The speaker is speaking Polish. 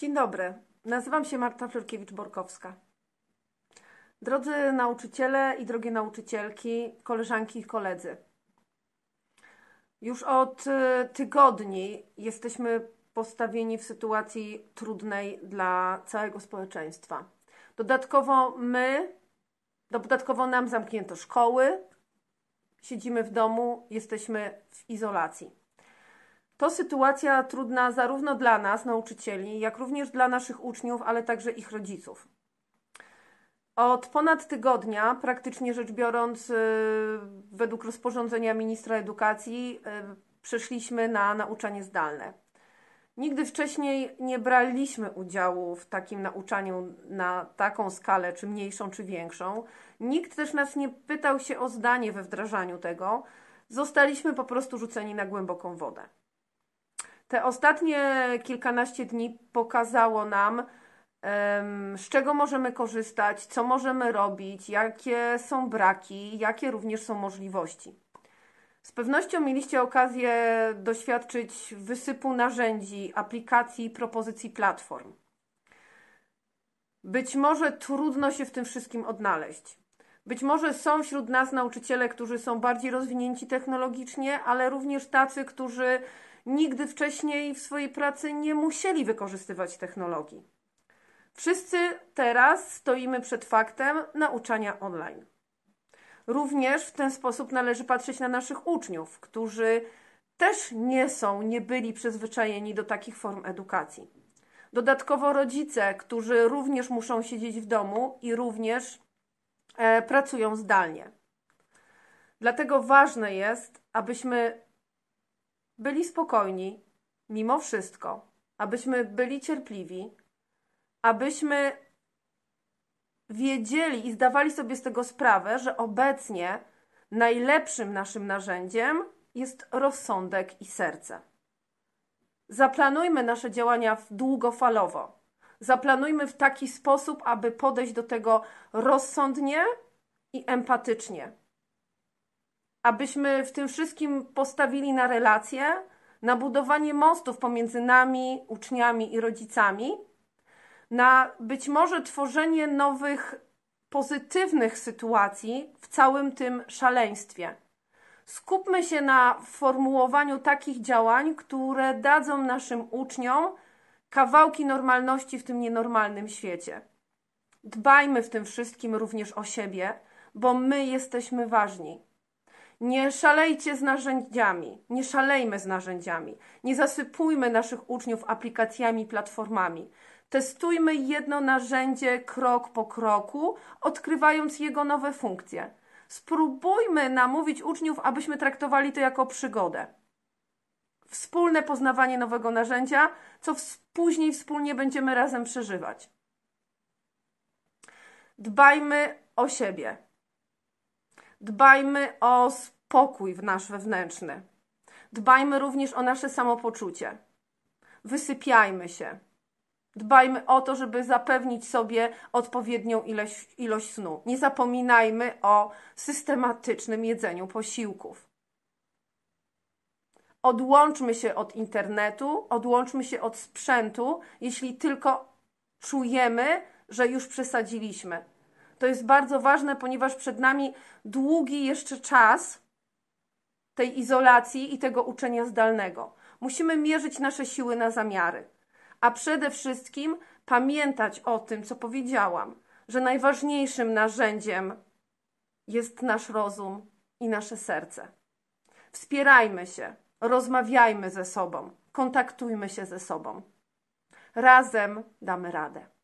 Dzień dobry, nazywam się Marta Flurkiewicz-Borkowska. Drodzy nauczyciele i drogie nauczycielki, koleżanki i koledzy. Już od y, tygodni jesteśmy postawieni w sytuacji trudnej dla całego społeczeństwa. Dodatkowo my, no, dodatkowo nam zamknięto szkoły, siedzimy w domu, jesteśmy w izolacji. To sytuacja trudna zarówno dla nas, nauczycieli, jak również dla naszych uczniów, ale także ich rodziców. Od ponad tygodnia, praktycznie rzecz biorąc, y, według rozporządzenia ministra edukacji, y, przeszliśmy na nauczanie zdalne. Nigdy wcześniej nie braliśmy udziału w takim nauczaniu na taką skalę, czy mniejszą, czy większą. Nikt też nas nie pytał się o zdanie we wdrażaniu tego. Zostaliśmy po prostu rzuceni na głęboką wodę. Te ostatnie kilkanaście dni pokazało nam, z czego możemy korzystać, co możemy robić, jakie są braki, jakie również są możliwości. Z pewnością mieliście okazję doświadczyć wysypu narzędzi, aplikacji, propozycji platform. Być może trudno się w tym wszystkim odnaleźć. Być może są wśród nas nauczyciele, którzy są bardziej rozwinięci technologicznie, ale również tacy, którzy nigdy wcześniej w swojej pracy nie musieli wykorzystywać technologii. Wszyscy teraz stoimy przed faktem nauczania online. Również w ten sposób należy patrzeć na naszych uczniów, którzy też nie są, nie byli przyzwyczajeni do takich form edukacji. Dodatkowo rodzice, którzy również muszą siedzieć w domu i również e, pracują zdalnie. Dlatego ważne jest, abyśmy byli spokojni, mimo wszystko, abyśmy byli cierpliwi, abyśmy wiedzieli i zdawali sobie z tego sprawę, że obecnie najlepszym naszym narzędziem jest rozsądek i serce. Zaplanujmy nasze działania długofalowo. Zaplanujmy w taki sposób, aby podejść do tego rozsądnie i empatycznie, abyśmy w tym wszystkim postawili na relacje, na budowanie mostów pomiędzy nami, uczniami i rodzicami, na być może tworzenie nowych pozytywnych sytuacji w całym tym szaleństwie. Skupmy się na formułowaniu takich działań, które dadzą naszym uczniom kawałki normalności w tym nienormalnym świecie. Dbajmy w tym wszystkim również o siebie, bo my jesteśmy ważni. Nie szalejcie z narzędziami, nie szalejmy z narzędziami, nie zasypujmy naszych uczniów aplikacjami, platformami. Testujmy jedno narzędzie krok po kroku, odkrywając jego nowe funkcje. Spróbujmy namówić uczniów, abyśmy traktowali to jako przygodę. Wspólne poznawanie nowego narzędzia, co później wspólnie będziemy razem przeżywać. Dbajmy o siebie Dbajmy o spokój w nasz wewnętrzny. Dbajmy również o nasze samopoczucie. Wysypiajmy się. Dbajmy o to, żeby zapewnić sobie odpowiednią ilość, ilość snu. Nie zapominajmy o systematycznym jedzeniu posiłków. Odłączmy się od internetu, odłączmy się od sprzętu, jeśli tylko czujemy, że już przesadziliśmy. To jest bardzo ważne, ponieważ przed nami długi jeszcze czas tej izolacji i tego uczenia zdalnego. Musimy mierzyć nasze siły na zamiary, a przede wszystkim pamiętać o tym, co powiedziałam, że najważniejszym narzędziem jest nasz rozum i nasze serce. Wspierajmy się, rozmawiajmy ze sobą, kontaktujmy się ze sobą. Razem damy radę.